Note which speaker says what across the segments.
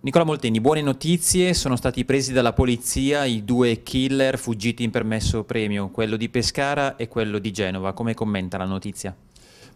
Speaker 1: Nicola Molteni, buone notizie, sono stati presi dalla polizia i due killer fuggiti in permesso premio, quello di Pescara e quello di Genova. Come commenta
Speaker 2: la notizia?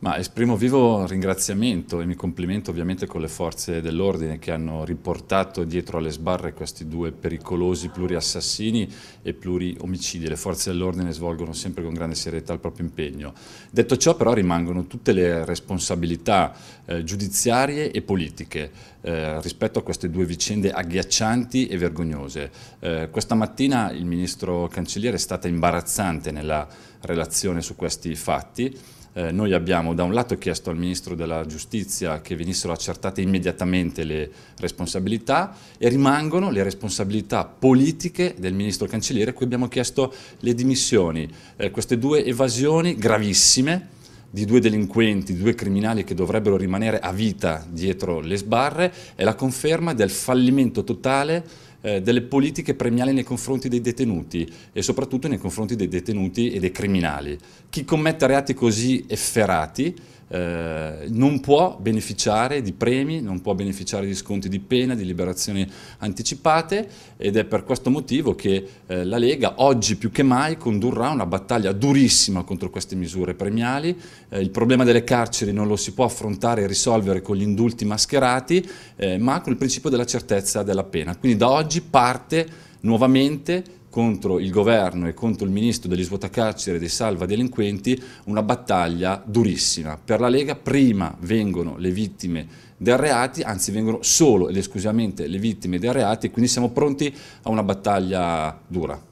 Speaker 2: Ma esprimo vivo ringraziamento e mi complimento ovviamente con le forze dell'ordine che hanno riportato dietro alle sbarre questi due pericolosi pluriassassini e pluriomicidi. Le forze dell'ordine svolgono sempre con grande serietà il proprio impegno. Detto ciò però rimangono tutte le responsabilità eh, giudiziarie e politiche eh, rispetto a queste due vicende agghiaccianti e vergognose. Eh, questa mattina il ministro cancelliere è stata imbarazzante nella relazione su questi fatti eh, noi abbiamo da un lato chiesto al Ministro della Giustizia che venissero accertate immediatamente le responsabilità e rimangono le responsabilità politiche del Ministro Cancelliere a cui abbiamo chiesto le dimissioni. Eh, queste due evasioni gravissime di due delinquenti, due criminali che dovrebbero rimanere a vita dietro le sbarre è la conferma del fallimento totale eh, delle politiche premiali nei confronti dei detenuti e soprattutto nei confronti dei detenuti e dei criminali. Chi commette reati così efferati eh, non può beneficiare di premi, non può beneficiare di sconti di pena, di liberazioni anticipate ed è per questo motivo che eh, la Lega oggi più che mai condurrà una battaglia durissima contro queste misure premiali. Eh, il problema delle carceri non lo si può affrontare e risolvere con gli indulti mascherati, eh, ma con il principio della certezza della pena. Quindi da oggi parte nuovamente contro il governo e contro il ministro degli svuotacarcere e dei salva delinquenti una battaglia durissima. Per la Lega prima vengono le vittime dei reati, anzi vengono solo ed esclusivamente le vittime dei reati e quindi siamo pronti a una battaglia dura.